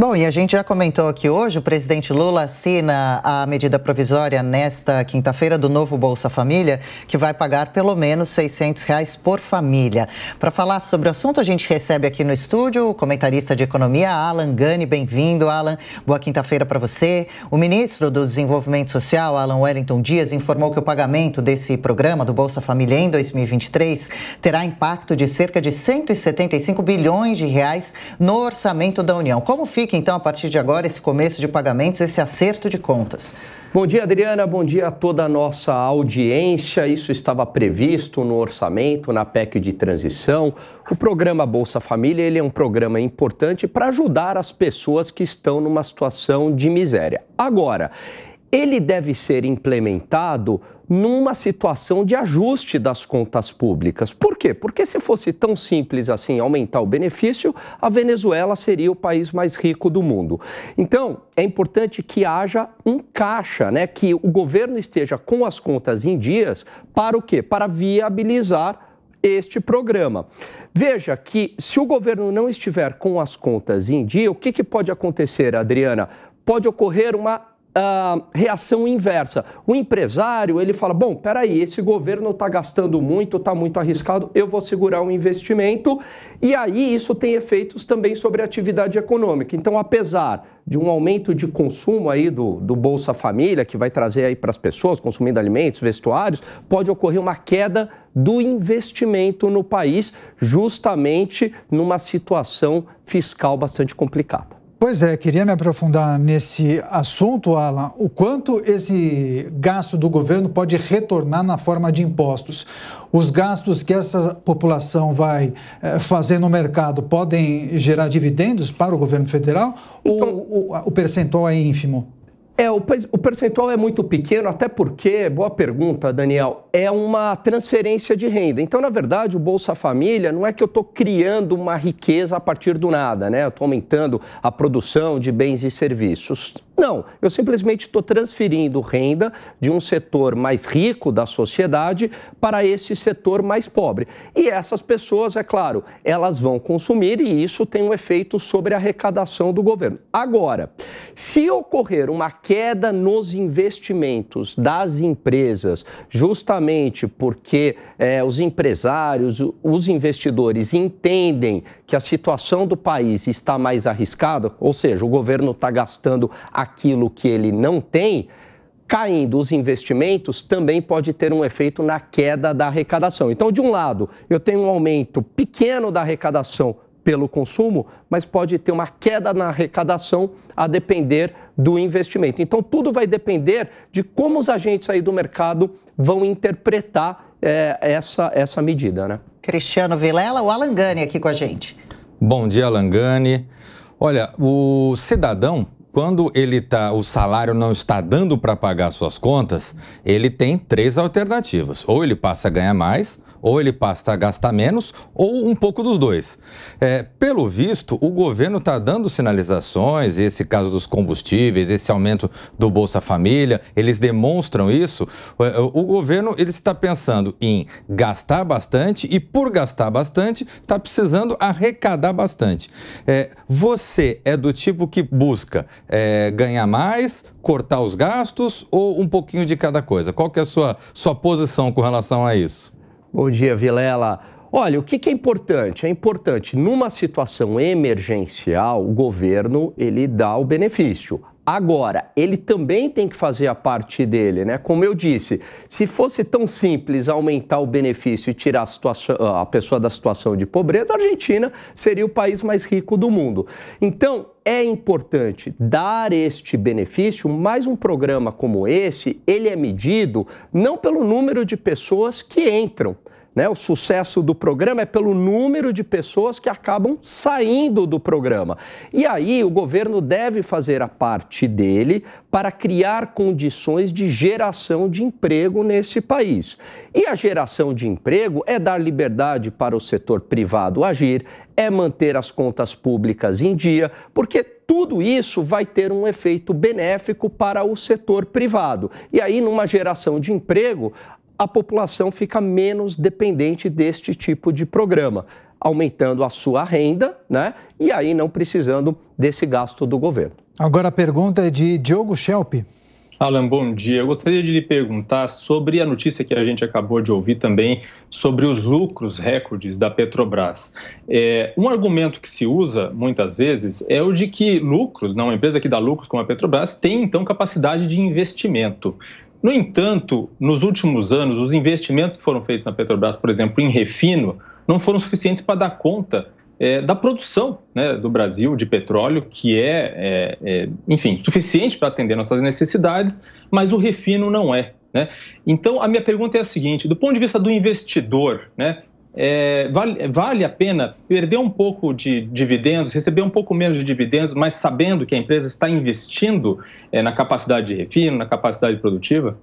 Bom, e a gente já comentou aqui hoje o presidente Lula assina a medida provisória nesta quinta-feira do novo Bolsa Família, que vai pagar pelo menos 600 reais por família. Para falar sobre o assunto, a gente recebe aqui no estúdio o comentarista de economia, Alan Gani. Bem-vindo, Alan. Boa quinta-feira para você. O ministro do Desenvolvimento Social, Alan Wellington Dias, informou que o pagamento desse programa do Bolsa Família em 2023 terá impacto de cerca de 175 bilhões de reais no orçamento da União. Como fica fica então a partir de agora esse começo de pagamentos, esse acerto de contas. Bom dia, Adriana. Bom dia a toda a nossa audiência. Isso estava previsto no orçamento, na PEC de transição. O programa Bolsa Família ele é um programa importante para ajudar as pessoas que estão numa situação de miséria. Agora, ele deve ser implementado numa situação de ajuste das contas públicas. Por quê? Porque se fosse tão simples assim aumentar o benefício, a Venezuela seria o país mais rico do mundo. Então, é importante que haja um caixa, né, que o governo esteja com as contas em dias para o quê? Para viabilizar este programa. Veja que se o governo não estiver com as contas em dia, o que, que pode acontecer, Adriana? Pode ocorrer uma a reação inversa. O empresário, ele fala, bom, peraí, esse governo está gastando muito, está muito arriscado, eu vou segurar um investimento. E aí isso tem efeitos também sobre a atividade econômica. Então, apesar de um aumento de consumo aí do, do Bolsa Família, que vai trazer aí para as pessoas, consumindo alimentos, vestuários, pode ocorrer uma queda do investimento no país, justamente numa situação fiscal bastante complicada. Pois é, queria me aprofundar nesse assunto, Alan. O quanto esse gasto do governo pode retornar na forma de impostos? Os gastos que essa população vai é, fazer no mercado podem gerar dividendos para o governo federal então, ou, ou o percentual é ínfimo? É, o, o percentual é muito pequeno, até porque, boa pergunta, Daniel, é uma transferência de renda. Então, na verdade, o Bolsa Família não é que eu estou criando uma riqueza a partir do nada, né? Eu estou aumentando a produção de bens e serviços. Não, eu simplesmente estou transferindo renda de um setor mais rico da sociedade para esse setor mais pobre. E essas pessoas, é claro, elas vão consumir e isso tem um efeito sobre a arrecadação do governo. Agora, se ocorrer uma queda nos investimentos das empresas, justamente porque é, os empresários, os investidores entendem que a situação do país está mais arriscada, ou seja, o governo está gastando aquilo que ele não tem, caindo os investimentos também pode ter um efeito na queda da arrecadação. Então, de um lado, eu tenho um aumento pequeno da arrecadação pelo consumo, mas pode ter uma queda na arrecadação a depender do investimento. Então, tudo vai depender de como os agentes aí do mercado vão interpretar é, essa, essa medida. Né? Cristiano Vilela, o Alan Gani aqui com a gente. Bom dia, Alan Gani. Olha, o cidadão quando ele tá, o salário não está dando para pagar suas contas, ele tem três alternativas. Ou ele passa a ganhar mais, ou ele passa a gastar menos, ou um pouco dos dois. É, pelo visto, o governo está dando sinalizações, esse caso dos combustíveis, esse aumento do Bolsa Família, eles demonstram isso. O, é, é, o governo ele está pensando em gastar bastante e, por gastar bastante, está precisando arrecadar bastante. É, você é do tipo que busca é, ganhar mais, cortar os gastos ou um pouquinho de cada coisa? Qual que é a sua, sua posição com relação a isso? Bom dia, Vilela. Olha, o que, é importante? É importante, numa situação emergencial, o governo ele dá o benefício Agora, ele também tem que fazer a parte dele, né? Como eu disse, se fosse tão simples aumentar o benefício e tirar a, situação, a pessoa da situação de pobreza, a Argentina seria o país mais rico do mundo. Então, é importante dar este benefício, mas um programa como esse, ele é medido não pelo número de pessoas que entram, né? O sucesso do programa é pelo número de pessoas que acabam saindo do programa. E aí o governo deve fazer a parte dele para criar condições de geração de emprego nesse país. E a geração de emprego é dar liberdade para o setor privado agir, é manter as contas públicas em dia, porque tudo isso vai ter um efeito benéfico para o setor privado. E aí, numa geração de emprego, a população fica menos dependente deste tipo de programa, aumentando a sua renda, né? E aí não precisando desse gasto do governo. Agora a pergunta é de Diogo Schelp. Alan, bom dia. Eu gostaria de lhe perguntar sobre a notícia que a gente acabou de ouvir também sobre os lucros recordes da Petrobras. É, um argumento que se usa muitas vezes é o de que lucros, não, né, uma empresa que dá lucros como a Petrobras tem então capacidade de investimento. No entanto, nos últimos anos, os investimentos que foram feitos na Petrobras, por exemplo, em refino, não foram suficientes para dar conta é, da produção né, do Brasil de petróleo, que é, é, é enfim, suficiente para atender nossas necessidades, mas o refino não é. Né? Então, a minha pergunta é a seguinte: do ponto de vista do investidor, né, é, vale, vale a pena perder um pouco de dividendos, receber um pouco menos de dividendos, mas sabendo que a empresa está investindo é, na capacidade de refino, na capacidade produtiva?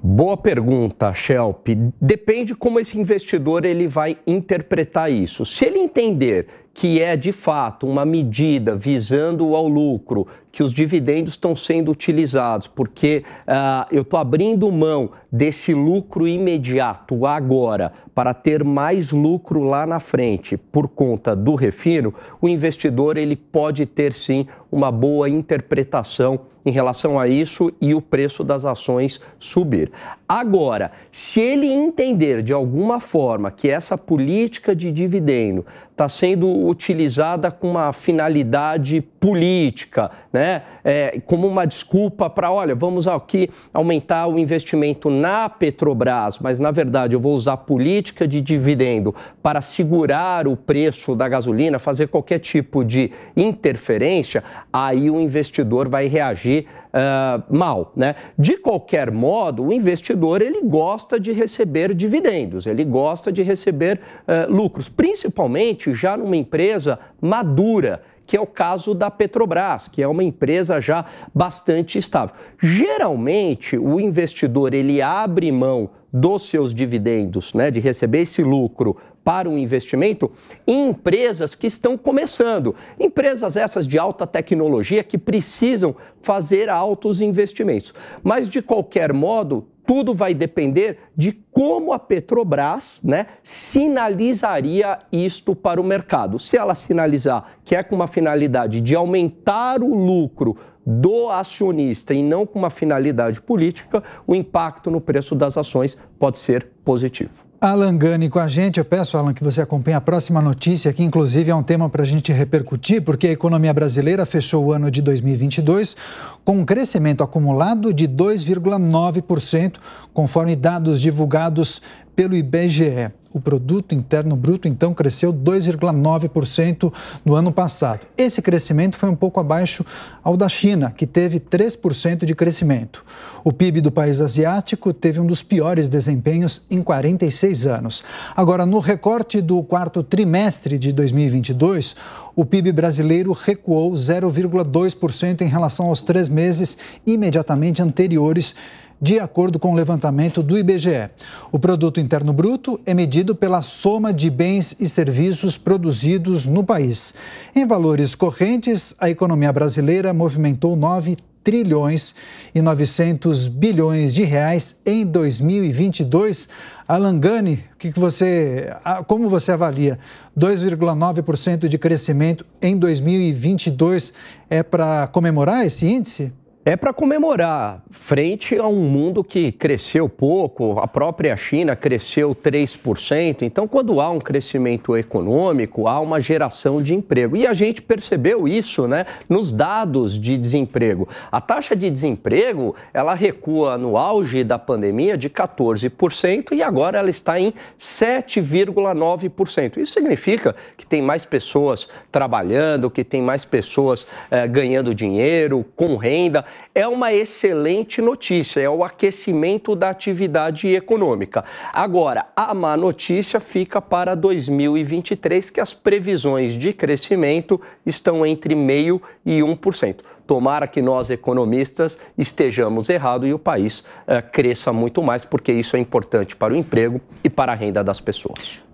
Boa pergunta, Shelp. Depende como esse investidor ele vai interpretar isso. Se ele entender que é de fato uma medida visando ao lucro, que os dividendos estão sendo utilizados, porque uh, eu estou abrindo mão desse lucro imediato agora para ter mais lucro lá na frente por conta do refino, o investidor ele pode ter sim uma boa interpretação em relação a isso e o preço das ações subir. Agora, se ele entender de alguma forma que essa política de dividendo está sendo utilizada com uma finalidade política, né? É, como uma desculpa para, olha, vamos aqui aumentar o investimento na Petrobras, mas na verdade eu vou usar política de dividendo para segurar o preço da gasolina, fazer qualquer tipo de interferência, aí o investidor vai reagir ah, mal. Né? De qualquer modo, o investidor ele gosta de receber dividendos, ele gosta de receber uh, lucros, principalmente já numa empresa madura que é o caso da Petrobras, que é uma empresa já bastante estável. Geralmente, o investidor ele abre mão dos seus dividendos, né, de receber esse lucro para o investimento em empresas que estão começando, empresas essas de alta tecnologia que precisam fazer altos investimentos. Mas de qualquer modo, tudo vai depender de como a Petrobras né, sinalizaria isto para o mercado. Se ela sinalizar que é com uma finalidade de aumentar o lucro do acionista e não com uma finalidade política, o impacto no preço das ações pode ser positivo. Alan Gani com a gente. Eu peço, Alan, que você acompanhe a próxima notícia, que inclusive é um tema para a gente repercutir, porque a economia brasileira fechou o ano de 2022 com um crescimento acumulado de 2,9%, conforme dados divulgados pelo IBGE. O produto interno bruto então cresceu 2,9% no ano passado. Esse crescimento foi um pouco abaixo ao da China, que teve 3% de crescimento. O PIB do país asiático teve um dos piores desempenhos em 46 anos. Agora, no recorte do quarto trimestre de 2022, o PIB brasileiro recuou 0,2% em relação aos três meses imediatamente anteriores de acordo com o levantamento do IBGE. O produto interno bruto é medido pela soma de bens e serviços produzidos no país. Em valores correntes, a economia brasileira movimentou 9 trilhões e 900 bilhões de reais em 2022. Alangani, que que você, como você avalia? 2,9% de crescimento em 2022 é para comemorar esse índice? É para comemorar, frente a um mundo que cresceu pouco, a própria China cresceu 3%. Então, quando há um crescimento econômico, há uma geração de emprego. E a gente percebeu isso né, nos dados de desemprego. A taxa de desemprego ela recua no auge da pandemia de 14% e agora ela está em 7,9%. Isso significa que tem mais pessoas trabalhando, que tem mais pessoas eh, ganhando dinheiro, com renda é uma excelente notícia, é o aquecimento da atividade econômica. Agora, a má notícia fica para 2023, que as previsões de crescimento estão entre 0,5% e 1%. Tomara que nós, economistas, estejamos errados e o país uh, cresça muito mais, porque isso é importante para o emprego e para a renda das pessoas.